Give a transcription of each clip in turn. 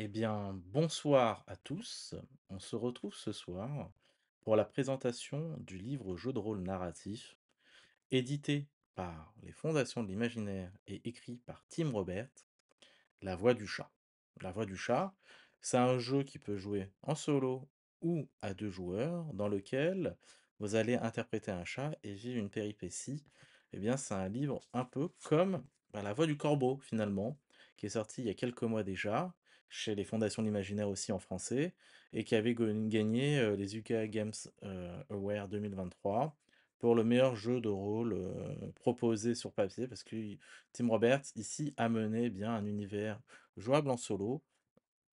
Eh bien, bonsoir à tous. On se retrouve ce soir pour la présentation du livre Jeu de rôle narratif, édité par les Fondations de l'Imaginaire et écrit par Tim Robert, La Voix du Chat. La Voix du Chat, c'est un jeu qui peut jouer en solo ou à deux joueurs, dans lequel vous allez interpréter un chat et vivre une péripétie. Eh bien, c'est un livre un peu comme bah, La Voix du Corbeau, finalement, qui est sorti il y a quelques mois déjà, chez les Fondations de l'Imaginaire aussi en français, et qui avait gagné les UK Games Aware 2023 pour le meilleur jeu de rôle proposé sur papier, parce que Tim Roberts, ici, a mené bien un univers jouable en solo,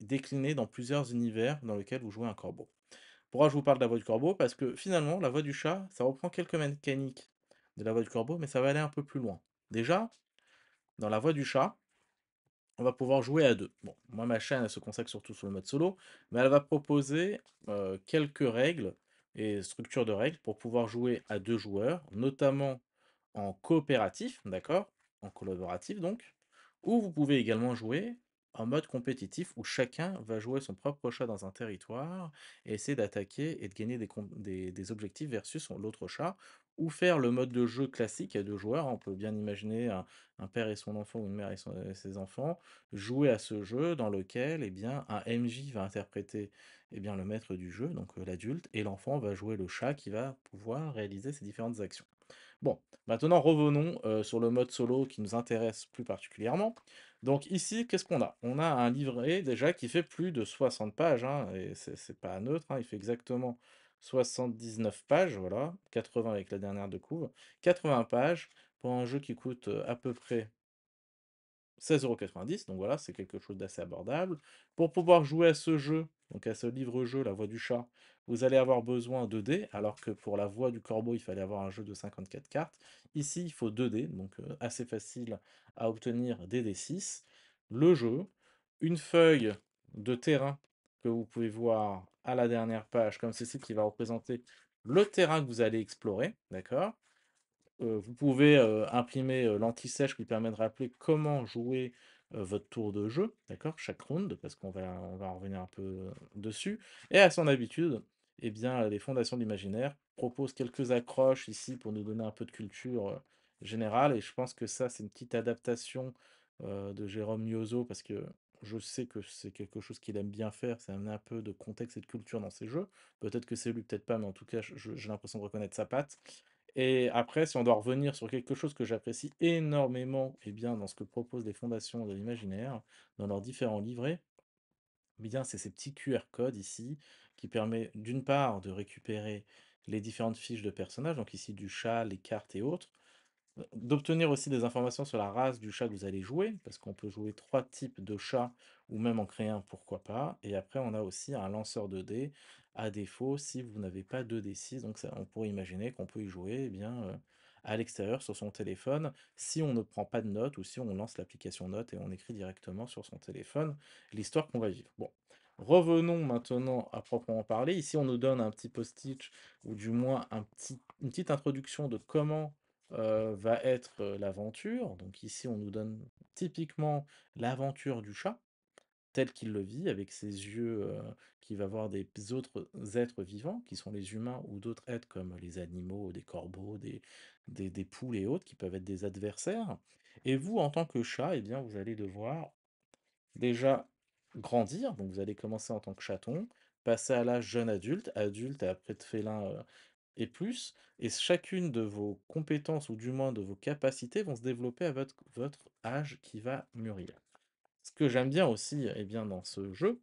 décliné dans plusieurs univers dans lesquels vous jouez un corbeau. Pourquoi je vous parle de la voix du corbeau Parce que finalement, la voix du chat, ça reprend quelques mécaniques de la voix du corbeau, mais ça va aller un peu plus loin. Déjà, dans la voix du chat, on va pouvoir jouer à deux. Bon, moi, ma chaîne, elle se consacre surtout sur le mode solo, mais elle va proposer quelques règles et structures de règles pour pouvoir jouer à deux joueurs, notamment en coopératif, d'accord En collaboratif, donc, ou vous pouvez également jouer un mode compétitif où chacun va jouer son propre chat dans un territoire et essayer d'attaquer et de gagner des, des, des objectifs versus l'autre chat ou faire le mode de jeu classique à deux joueurs. On peut bien imaginer un, père et son enfant ou une mère et, ses enfants jouer à ce jeu dans lequel eh bien, un MJ va interpréter eh bien, le maître du jeu, donc euh, l'adulte, et l'enfant va jouer le chat qui va pouvoir réaliser ses différentes actions. Bon, maintenant revenons euh, sur le mode solo qui nous intéresse plus particulièrement. Donc ici, qu'est-ce qu'on a On a un livret déjà qui fait plus de 60 pages, hein, et et c'est pas neutre, hein, il fait exactement 79 pages, voilà, 80 avec la dernière de couvre, 80 pages pour un jeu qui coûte euh, à peu près 16,90€, donc voilà, c'est quelque chose d'assez abordable. Pour pouvoir jouer à ce jeu, donc à ce livre-jeu, La Voix du Chat, vous allez avoir besoin de dés, alors que pour La Voix du Corbeau, il fallait avoir un jeu de 54 cartes. Ici, il faut 2 dés, donc euh, assez facile à obtenir des dés 6 Le jeu, une feuille de terrain que vous pouvez voir à la dernière page, comme ceci, qui va représenter le terrain que vous allez explorer, d'accord euh, Vous pouvez euh, imprimer l'antisèche l'anti-sèche qui permet de rappeler comment jouer euh, votre tour de jeu, d'accord, chaque round, parce qu'on va, revenir un peu euh, dessus. Et à son habitude, eh bien, les fondations d'imaginaire proposent quelques accroches ici pour nous donner un peu de culture euh, générale. Et je pense que ça, c'est une petite adaptation de Jérôme Miozo, parce que je sais que c'est quelque chose qu'il aime bien faire, c'est amener un peu de contexte et de culture dans ses jeux. Peut-être que c'est lui, peut-être pas, mais en tout cas, j'ai l'impression de reconnaître sa patte. Et après, si on doit revenir sur quelque chose que j'apprécie énormément, et bien dans ce que proposent les fondations de l'imaginaire, dans leurs différents livrets, eh bien c'est ces petits QR codes ici qui permet d'une part de récupérer les différentes fiches de personnages, donc ici du chat, les cartes et autres, euh, d'obtenir aussi des informations sur la race du chat que vous allez jouer, parce qu'on peut jouer trois types de chats ou même en créer un, pourquoi pas. Et après, on a aussi un lanceur de dés à défaut, si vous n'avez pas de d 6 donc ça, on pourrait imaginer qu'on peut y jouer eh bien, euh, à l'extérieur sur son téléphone, si on ne prend pas de notes ou si on lance l'application Notes et on écrit directement sur son téléphone l'histoire qu'on va vivre. Bon, Revenons maintenant à proprement parler. Ici, on nous donne un petit post-it ou du moins un petit, une petite introduction de comment euh, va être euh, l'aventure. Donc ici, on nous donne typiquement l'aventure du chat tel qu'il le vit, avec ses yeux qui va voir des autres êtres vivants, qui sont les humains ou d'autres êtres comme les animaux, des corbeaux, des, poules et autres, qui peuvent être des adversaires. Et vous, en tant que chat, eh bien, vous allez devoir déjà grandir, vous allez commencer en tant que chaton, passer à l'âge jeune adulte, adulte et après de félin et plus, et chacune de vos compétences ou du moins de vos capacités vont se développer à votre, votre âge qui va mûrir. Ce que j'aime bien aussi eh bien, dans ce jeu,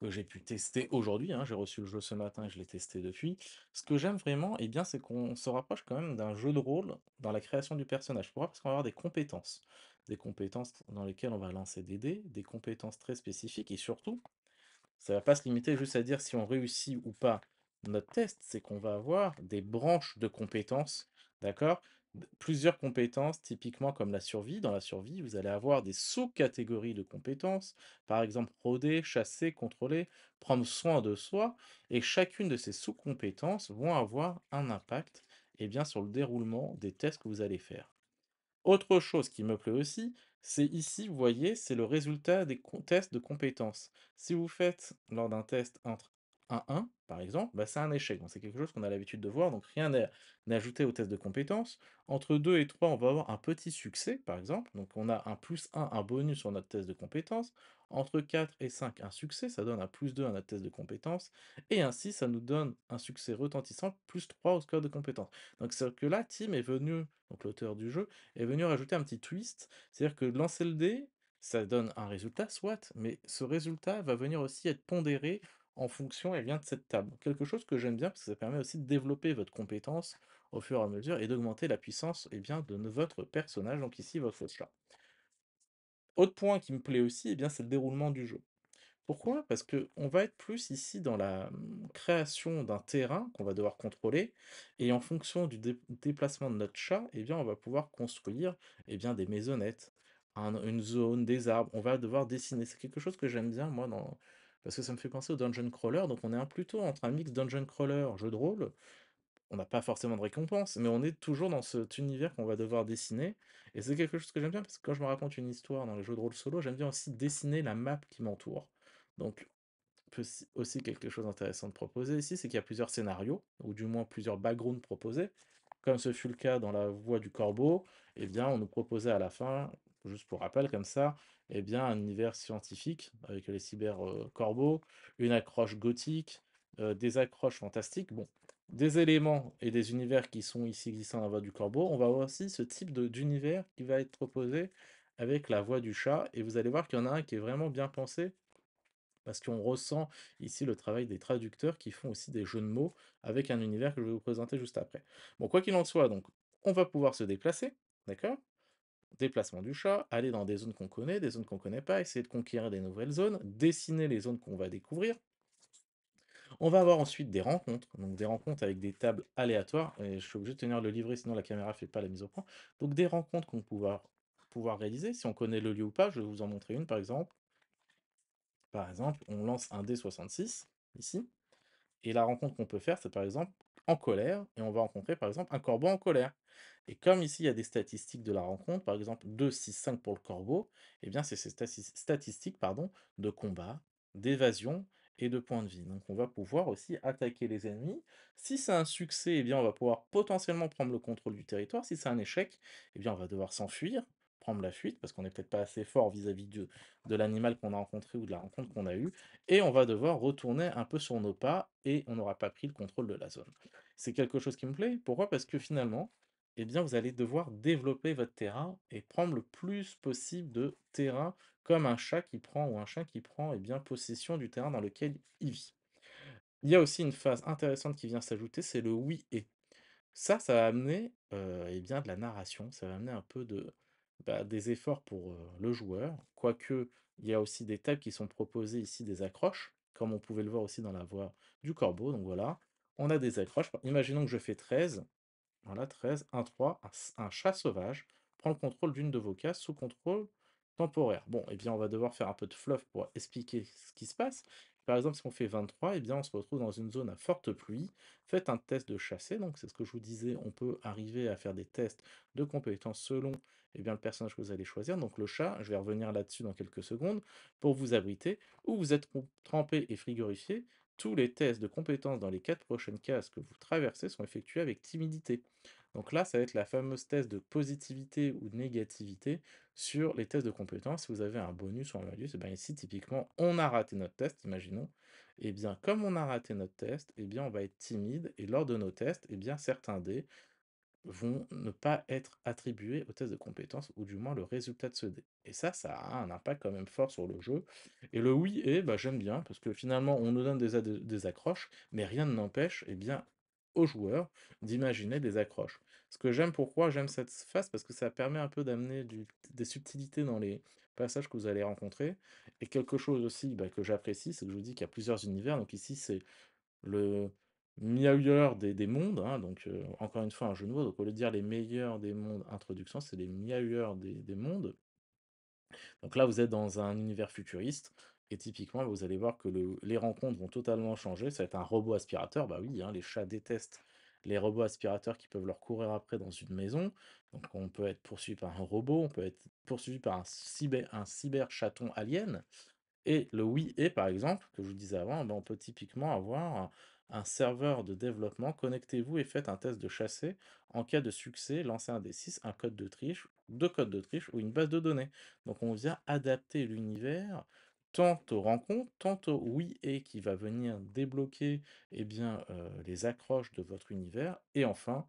que j'ai pu tester aujourd'hui, hein, j'ai reçu le jeu ce matin et je l'ai testé depuis, ce que j'aime vraiment, et eh bien, c'est qu'on se rapproche quand même d'un jeu de rôle dans la création du personnage. Pourquoi Parce qu'on va avoir des compétences. Des compétences dans lesquelles on va lancer des dés, des compétences très spécifiques et surtout, ça ne va pas se limiter juste à dire si on réussit ou pas notre test, c'est qu'on va avoir des branches de compétences, d'accord plusieurs compétences, typiquement comme la survie. Dans la survie, vous allez avoir des sous-catégories de compétences, par exemple rôder, chasser, contrôler, prendre soin de soi, et chacune de ces sous-compétences vont avoir un impact et eh bien, sur le déroulement des tests que vous allez faire. Autre chose qui me plaît aussi, c'est ici, vous voyez, c'est le résultat des tests de compétences. Si vous faites lors d'un test entre 1-1, par exemple, bah, c'est un échec. Donc, c'est quelque chose qu'on a l'habitude de voir, donc rien n'est ajouté au test de compétences. Entre 2 et 3, on va avoir un petit succès, par exemple. Donc on a un plus 1, un bonus sur notre test de compétences. Entre 4 et 5, un succès, ça donne un plus 2 à notre test de compétences. Et ainsi, ça nous donne un succès retentissant, plus 3 au score de compétence. Donc c'est que là, Tim est venu, donc l'auteur du jeu, est venu rajouter un petit twist. C'est-à-dire que lancer le dé, ça donne un résultat, soit, mais ce résultat va venir aussi être pondéré en fonction et vient de cette table. Quelque chose que j'aime bien parce que ça permet aussi de développer votre compétence au fur et à mesure et d'augmenter la puissance et eh bien, de votre personnage, donc ici votre chat. Autre point qui me plaît aussi, et eh bien, c'est le déroulement du jeu. Pourquoi Parce qu'on va être plus ici dans la mmh, création d'un terrain qu'on va devoir contrôler, et en fonction du déplacement de notre chat, et eh bien, on va pouvoir construire et bien, des maisonnettes, une zone, des arbres, on va devoir dessiner. C'est quelque chose que j'aime bien, moi, dans, parce que ça me fait penser au dungeon crawler. Donc on est un plutôt entre un mix dungeon crawler, jeu de rôle. On n'a pas forcément de récompense, mais on est toujours dans cet univers qu'on va devoir dessiner. Et c'est quelque chose que j'aime bien parce que quand je me raconte une histoire dans les jeux de rôle solo, j'aime bien aussi dessiner la map qui m'entoure. Donc aussi quelque chose d'intéressant de proposer ici, c'est qu'il y a plusieurs scénarios, ou du moins plusieurs backgrounds proposés. Comme ce fut le cas dans la Voix du corbeau, eh bien, on nous proposait à la fin juste pour rappel comme ça, eh bien, un univers scientifique avec les cyber-corbeaux, une accroche gothique, euh, des accroches fantastiques. Bon, des éléments et des univers qui sont ici existants dans la voie du corbeau. On va voir aussi ce type d'univers qui va être proposé avec la voix du chat. Et vous allez voir qu'il y en a un qui est vraiment bien pensé parce qu'on ressent ici le travail des traducteurs qui font aussi des jeux de mots avec un univers que je vais vous présenter juste après. Bon, quoi qu'il en soit, donc, on va pouvoir se déplacer, d'accord déplacement du chat, aller dans des zones qu'on connaît, des zones qu'on connaît pas, essayer de conquérir des nouvelles zones, dessiner les zones qu'on va découvrir. On va avoir ensuite des rencontres, donc des rencontres avec des tables aléatoires, je suis obligé de tenir le livret sinon la caméra fait pas la mise au point. Donc des rencontres qu'on pouvoir pouvoir réaliser, si on connaît le lieu ou pas, je vais vous en montrer une par exemple. Par exemple, on lance un D66, ici, et la rencontre qu'on peut faire, c'est par exemple, en colère et on va rencontrer par exemple un corbeau en colère. Et comme ici il y a des statistiques de la rencontre, par exemple 2, 6, 5 pour le corbeau, et eh bien c'est ces statistiques pardon, de combat, d'évasion et de points de vie. Donc on va pouvoir aussi attaquer les ennemis. Si c'est un succès, et eh bien on va pouvoir potentiellement prendre le contrôle du territoire. Si c'est un échec, et eh bien on va devoir s'enfuir prendre la fuite parce qu'on n'est peut-être pas assez fort vis-à-vis de, l'animal qu'on a rencontré ou de la rencontre qu'on a eue, et on va devoir retourner un peu sur nos pas et on n'aura pas pris le contrôle de la zone. C'est quelque chose qui me plaît. Pourquoi Parce que finalement, eh bien, vous allez devoir développer votre terrain et prendre le plus possible de terrain comme un chat qui prend ou un chien qui prend eh bien, possession du terrain dans lequel il vit. Il y a aussi une phase intéressante qui vient s'ajouter, c'est le oui et. Ça, ça va amener euh, eh bien, de la narration, ça va amener un peu de, bah, des efforts pour le joueur, quoique il y a aussi des tables qui sont proposées ici, des accroches, comme on pouvait le voir aussi dans la voie du corbeau, donc voilà, on a des accroches, imaginons que je fais 13, voilà, 13, 1, 3, un, chat sauvage prend le contrôle d'une de vos cases sous contrôle temporaire. Bon, et eh bien on va devoir faire un peu de fluff pour expliquer ce qui se passe, par exemple, si on fait 23, eh bien, on se retrouve dans une zone à forte pluie. Faites un test de chassé, Donc, c'est ce que je vous disais, on peut arriver à faire des tests de compétences selon eh bien, le personnage que vous allez choisir, donc le chat, je vais revenir là-dessus dans quelques secondes, pour vous abriter, ou vous êtes trempé et frigorifié, tous les tests de compétences dans les quatre prochaines cases que vous traversez sont effectués avec timidité. Donc là, ça va être la fameuse thèse de positivité ou de négativité sur les tests de compétences. Si vous avez un bonus ou un malus, eh bien ici, typiquement, on a raté notre test, imaginons. Et eh bien, comme on a raté notre test, et eh bien, on va être timide. Et lors de nos tests, et bien, certains dés vont ne pas être attribués au test de compétences ou du moins le résultat de ce dé. Et ça, ça a un impact quand même fort sur le jeu. Et le oui et bah, j'aime bien parce que finalement on nous donne des, accroches, mais rien ne n'empêche eh bien aux joueurs d'imaginer des accroches. Ce que j'aime, pourquoi j'aime cette phase, parce que ça permet un peu d'amener des subtilités dans les passages que vous allez rencontrer. Et quelque chose aussi bah, que j'apprécie, c'est que je vous dis qu'il y a plusieurs univers. Donc ici, c'est le Miaouilleurs des des mondes, hein, donc encore une fois un jeu nouveau. donc au lieu de dire les meilleurs des mondes introduction, c'est les miaouilleurs des des mondes. Donc là, vous êtes dans un univers futuriste et typiquement, vous allez voir que le les rencontres vont totalement changer. Ça va être un robot aspirateur, bah oui, hein, les chats détestent les robots aspirateurs qui peuvent leur courir après dans une maison. Donc on peut être poursuivi par un robot, on peut être poursuivi par un cyber un cyber chaton alien et le oui et par exemple, que je vous disais avant, ben, on peut typiquement avoir un serveur de développement, connectez-vous et faites un test de chassé. En cas de succès, lancez un des 6, un code de triche, deux codes de triche ou une base de données. Donc on vient adapter l'univers tant aux rencontres, tant au oui et qui va venir débloquer eh bien, euh, les accroches de votre univers. Et enfin,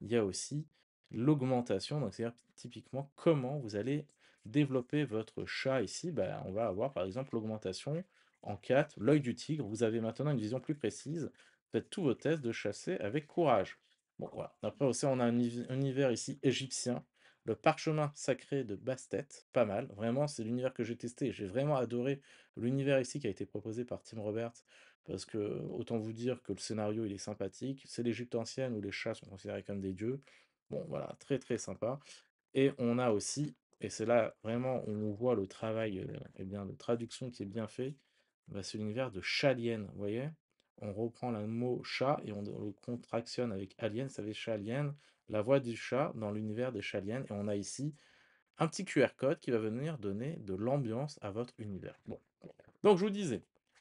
il y a aussi l'augmentation, donc c'est-à-dire typiquement comment vous allez développer votre chat ici. Ben, on va avoir par exemple l'augmentation en 4, l'œil du tigre, vous avez maintenant une vision plus précise. Faites tous vos tests de chasser avec courage. Bon, voilà. Après aussi, on a un univers ici égyptien, le parchemin sacré de Bastet, pas mal. Vraiment, c'est l'univers que j'ai testé. J'ai vraiment adoré l'univers ici qui a été proposé par Tim Roberts. Parce que, autant vous dire que le scénario, il est sympathique. C'est l'Égypte ancienne où les chats sont considérés comme des dieux. Bon, voilà, très très sympa. Et on a aussi, et c'est là vraiment on voit le travail et euh, eh bien, de traduction qui est bien fait, bah, c'est l'univers de Chalien, vous voyez On reprend le mot chat et on le contractionne avec alien, ça savez, Chalien, la voix du chat dans l'univers des Chalien. Et on a ici un petit QR code qui va venir donner de l'ambiance à votre univers. Donc, je vous disais,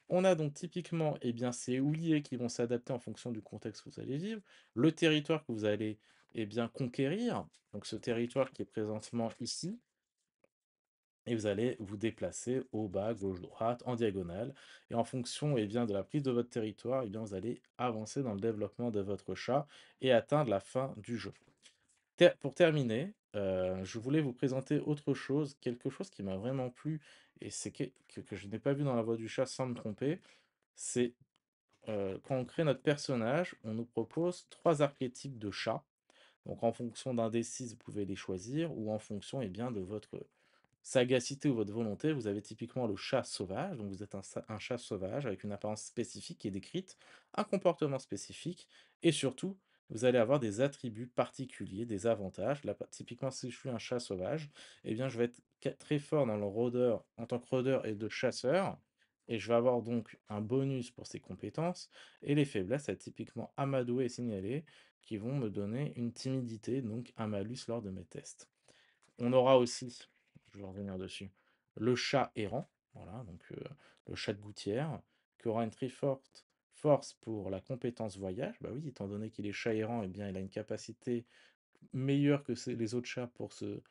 on a donc typiquement eh ces houliers qui vont s'adapter en fonction du contexte que vous allez vivre, le territoire que vous allez eh bien, conquérir, donc ce territoire qui est présentement ici, et vous allez vous déplacer au bas, gauche, droite, en diagonale. Et en fonction eh bien, de la prise de votre territoire, eh bien, vous allez avancer dans le développement de votre chat et atteindre la fin du jeu. pour terminer, euh, je voulais vous présenter autre chose, quelque chose qui m'a vraiment plu et c'est que, je n'ai pas vu dans La voie du Chat sans me tromper. C'est euh, quand on crée notre personnage, on nous propose trois archétypes de chats. Donc en fonction d'un des six, vous pouvez les choisir ou en fonction eh bien, de votre sagacité ou votre volonté, vous avez typiquement le chat sauvage, donc vous êtes un, chat sauvage avec une apparence spécifique qui est décrite, un comportement spécifique, et surtout, vous allez avoir des attributs particuliers, des avantages. Là, typiquement, si je suis un chat sauvage, eh bien, je vais être très fort dans le rôdeur en tant que rôdeur et de chasseur, et je vais avoir donc un bonus pour ces compétences, et les faiblesses, à typiquement amadoué et signalé, qui vont me donner une timidité, donc un malus lors de mes tests. On aura aussi je vais revenir dessus, le chat errant, voilà, donc euh, le chat de gouttière, qui aura une très forte force pour la compétence voyage. Bah oui, étant donné qu'il est chat errant, eh bien, il a une capacité meilleure que les autres chats pour se,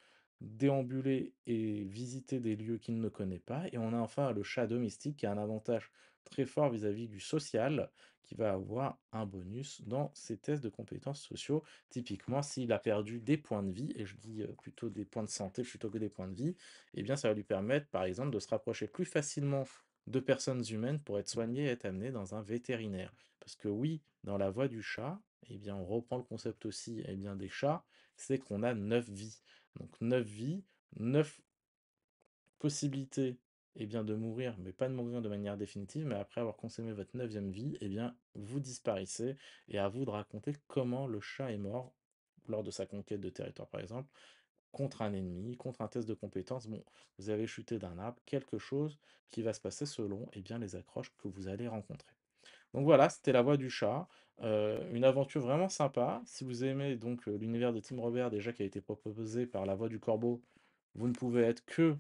déambuler et visiter des lieux qu'il ne connaît pas. Et on a enfin le chat domestique qui a un avantage très fort vis-à-vis du social, qui va avoir un bonus dans ses tests de compétences sociaux. Typiquement, s'il a perdu des points de vie, et je dis plutôt des points de santé plutôt que des points de vie, eh bien ça va lui permettre par exemple de se rapprocher plus facilement de personnes humaines pour être soigné et être amené dans un vétérinaire. Parce que oui, dans la voie du chat, eh bien, on reprend le concept aussi eh bien, des chats, c'est qu'on a neuf vies. Donc 9 vies, 9 possibilités eh bien, de mourir, mais pas de mourir de manière définitive, mais après avoir consommé votre neuvième vie, eh bien, vous disparaissez, et à vous de raconter comment le chat est mort lors de sa conquête de territoire, par exemple, contre un ennemi, contre un test de compétence. Bon, vous avez chuté d'un arbre, quelque chose qui va se passer selon et eh bien, les accroches que vous allez rencontrer. Donc voilà, c'était la voix du chat une aventure vraiment sympa. Si vous aimez donc l'univers de Tim Robert déjà qui a été proposé par la voix du corbeau, vous ne pouvez être que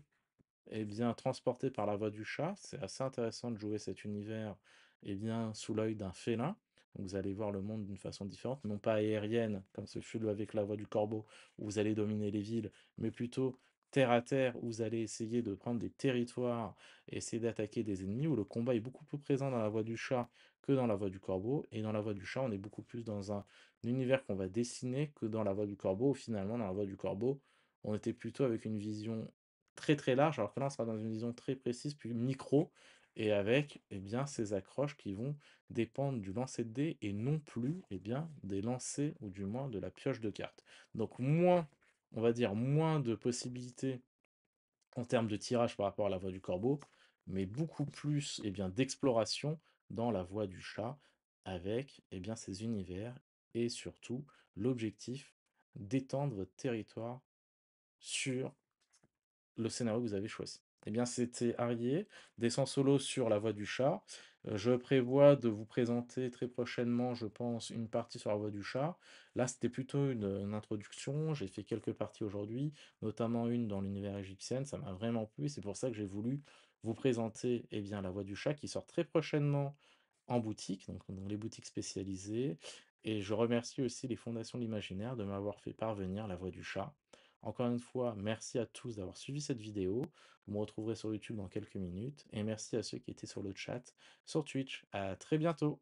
eh bien, transporté par la voix du chat. C'est assez intéressant de jouer cet univers eh bien, sous l'œil d'un félin. vous allez voir le monde d'une façon différente, non pas aérienne, comme ce fut avec la voix du corbeau, où vous allez dominer les villes, mais plutôt terre à terre, où vous allez essayer de prendre des territoires essayer d'attaquer des ennemis, où le combat est beaucoup plus présent dans la voie du chat que dans la voie du corbeau. Et dans la voie du chat, on est beaucoup plus dans un univers qu'on va dessiner que dans la voie du corbeau. Finalement, dans la voie du corbeau, on était plutôt avec une vision très très large, alors que là, on sera dans une vision très précise, puis micro, et avec eh bien, ces accroches qui vont dépendre du lancer de dés et non plus eh bien, des lancers ou du moins de la pioche de cartes. Donc moins on va dire, moins de possibilités en termes de tirage par rapport à la voie du corbeau, mais beaucoup plus eh bien, d'exploration dans la voie du chat avec eh bien, ces univers et surtout l'objectif d'étendre votre territoire sur le scénario que vous avez choisi. Eh bien, c'était Harrier, descend solo sur la voie du chat, euh, je prévois de vous présenter très prochainement, je pense, une partie sur la Voix du chat. Là, c'était plutôt euh, une, introduction. J'ai fait quelques parties aujourd'hui, notamment une dans l'univers égyptien. Ça m'a vraiment plu. C'est pour ça que j'ai voulu vous présenter eh bien, la Voix du chat qui sort très prochainement en boutique, donc dans les boutiques spécialisées. Et je remercie aussi les fondations de l'imaginaire de m'avoir fait parvenir la voix du chat. Encore une fois, merci à tous d'avoir suivi cette vidéo. Vous me retrouverez sur YouTube dans quelques minutes. Et merci à ceux qui étaient sur le chat, sur Twitch. À très bientôt.